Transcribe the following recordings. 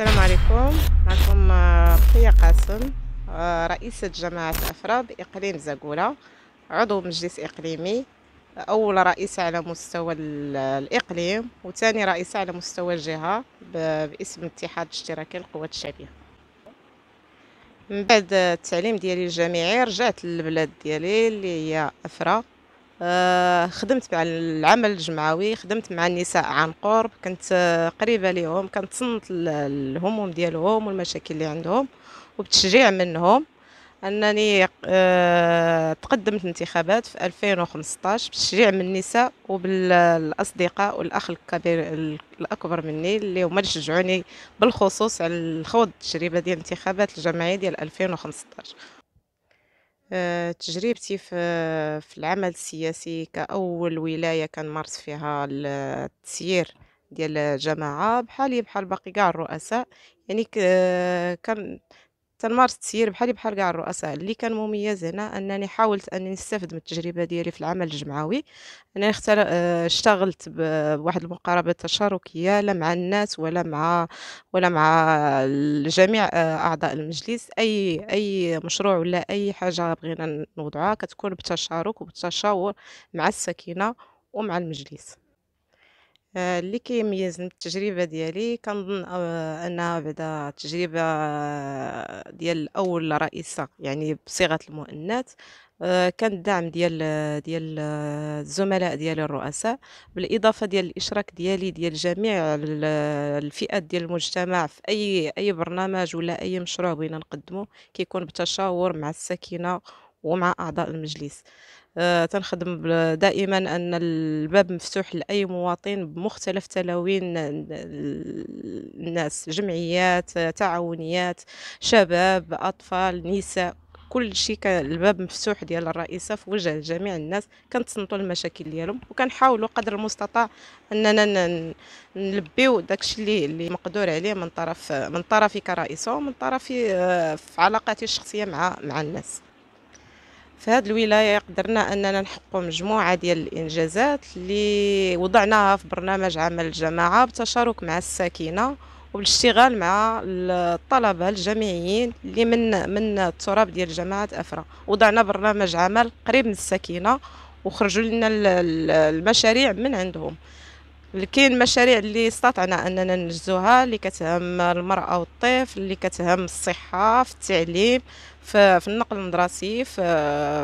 السلام عليكم معكم آه، قيا قاسم آه، رئيسة جماعة أفراد إقليم زاكولا عضو مجلس إقليمي أول رئيسة على مستوى الإقليم وثاني رئيسة على مستوى الجهة باسم اتحاد اشتراكي القوات الشعبية من بعد التعليم ديالي الجامعي رجعت للبلاد ديالي اللي هي أفرا آه، خدمت على العمل الجمعوي خدمت مع النساء عن قرب كنت آه، قريبه ليهم كنتصنت الهموم ديالهم والمشاكل اللي عندهم وبتشجيع منهم انني آه، تقدمت انتخابات في 2015 بتشجيع من النساء وبالاصدقاء والاخ الكبير الاكبر مني اللي هما اللي شجعوني بالخصوص على الخوض التجربه ديال الانتخابات الجمعيه ديال 2015 آه، تجربتي في في العمل السياسي كأول ولاية كنمارس فيها التسيير ديال الجماعة بحالي بحال باقي كاع الرؤساء يعني كان استنمرت تسير بحالي بحال كاع الرؤساء اللي كان مميز هنا انني حاولت انني نستفد من التجربه ديالي في العمل الجمعوي انا اختل... آه، اشتغلت بواحد المقاربه تشاركيه لا مع الناس ولا مع ولا مع جميع آه، اعضاء المجلس اي اي مشروع ولا اي حاجه بغينا نوضعها كتكون بالتشارك وبالتشاور مع السكينه ومع المجلس آه، اللي كيميز من التجربه ديالي كنظن انها بعدا تجربه آه، ديال اول رئيسه يعني بصيغه المؤنث آه، كان الدعم ديال ديال الزملاء ديالي الرؤساء بالاضافه ديال الاشراك ديالي ديال جميع الفئات ديال المجتمع في اي اي برنامج ولا اي مشروع بغينا نقدمه كيكون بتشاور مع الساكنه ومع اعضاء المجلس آه، تنخدم دائما أن الباب مفتوح لأي مواطن بمختلف تلاوين الناس جمعيات تعاونيات شباب أطفال نساء كل شيء الباب مفتوح ديال الرئيسه في وجه جميع الناس كنتصنتوا المشاكل ديالهم وكنحاولوا قدر المستطاع اننا نلبيو داكشي اللي اللي مقدور عليه من طرف من طرفي كرئيسه ومن طرفي آه، في علاقاتي الشخصيه مع مع الناس في هذه الولايه قدرنا اننا نحققوا مجموعه ديال الانجازات اللي وضعناها في برنامج عمل الجماعه بالتشارك مع الساكنه وبالاشتغال مع الطلبه الجامعيين اللي من من التراب ديال جماعه افرا وضعنا برنامج عمل قريب من الساكنه وخرجوا لنا المشاريع من عندهم كاين مشاريع اللي استطعنا اننا ننجزوها اللي كتهم المراه والطفل اللي كتهم الصحه في التعليم في, في النقل المدرسي في,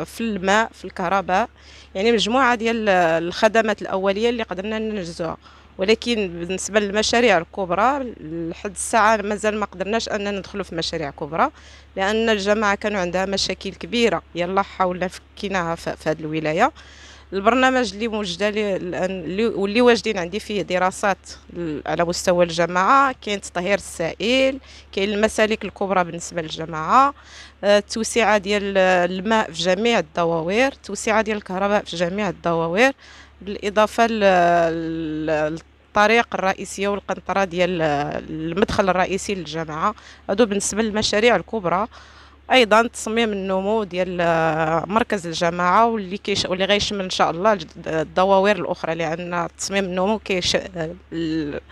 في الماء في الكهرباء يعني مجموعه ديال الخدمات الاوليه اللي قدرنا ننجزوها ولكن بالنسبه للمشاريع الكبرى لحد الساعه مازال ما قدرناش اننا ندخلوا في مشاريع كبرى لان الجماعه كانوا عندها مشاكل كبيره يلا حاولنا فكيناها في هذه الولايه البرنامج اللي لي الان واللي واجدين عندي فيه دراسات على مستوى الجماعه كاين تطهير السائل كاين المسالك الكبرى بالنسبه للجماعه آه، التوسعه ديال الماء في جميع الدواوير التوسعه ديال الكهرباء في جميع الدواوير بالاضافه للطريق الرئيسيه والقنطره ديال المدخل الرئيسي للجامعه هادو بالنسبه للمشاريع الكبرى ايضا تصميم النمو ديال آه، مركز الجماعه واللي كيش واللي غيشمل ان شاء الله آه، الدواوير الاخرى لان تصميم النمو كيش آه،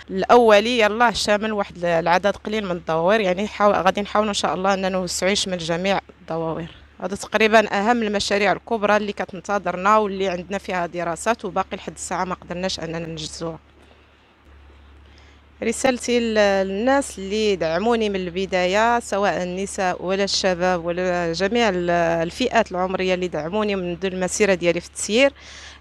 الاولي يلاه شامل واحد العدد قليل من الدواوير يعني حاول غادي نحاولوا ان شاء الله اننا نوسعوا يشمل جميع الدواوير هذا تقريبا اهم المشاريع الكبرى اللي كتنتظرنا واللي عندنا فيها دراسات وباقي لحد الساعه ما قدرناش اننا ننجزوها رسالتي للناس اللي دعموني من البداية سواء النساء ولا الشباب ولا جميع الفئات العمرية اللي دعموني منذ المسيرة ديالي في التسيير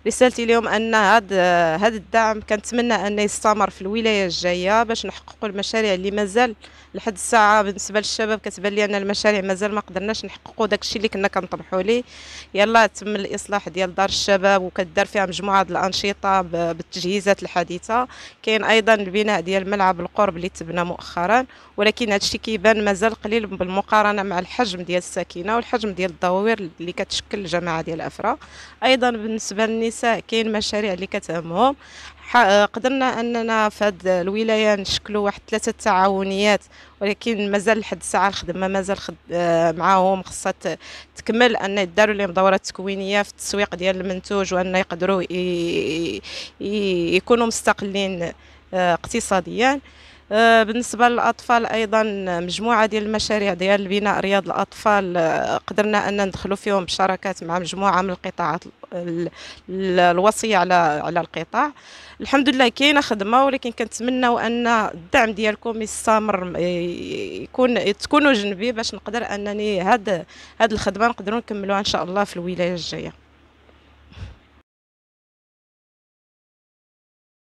رسالتي اليوم ان هذا هذا الدعم كنتمنى انه يستمر في الولايه الجايه باش نحققوا المشاريع اللي مازال لحد الساعه بالنسبه للشباب كتبان لي ان المشاريع مازال ما قدرناش نحققوا داك الشيء اللي كنا كنطمحوا ليه يلا تم الاصلاح ديال دار الشباب وكدار فيها مجموعه الانشطه بالتجهيزات الحديثه كاين ايضا البناء ديال ملعب القرب اللي تبنى مؤخرا ولكن هذا الشيء كيبان مازال قليل بالمقارنه مع الحجم ديال الساكنه والحجم ديال الدوائر اللي كتشكل الجماعه ديال افرا ايضا بالنسبه للنساء النساء كاين مشاريع اللي كتهمهم قدرنا اننا في هذه الولايه نشكلوا واحد ثلاثه تعاونيات ولكن مازال لحد الساعه الخدمه مازال خد معاهم خاصها تكمل ان يداروا لهم دورات تكوينيه في التسويق ديال المنتوج وان يقدروا يكونوا مستقلين اقتصاديا آه، بالنسبه للاطفال ايضا مجموعه ديال المشاريع ديال بناء رياض الاطفال آه، قدرنا ان ندخلوا فيهم بشراكات مع مجموعه من القطاعات الوصيه على على القطاع الحمد لله كاينه خدمه ولكن كنتمناو ان الدعم ديالكم يستمر يكون تكونوا جنبي باش نقدر انني هاد هاد الخدمه نقدروا نكملوها ان شاء الله في الولايه الجايه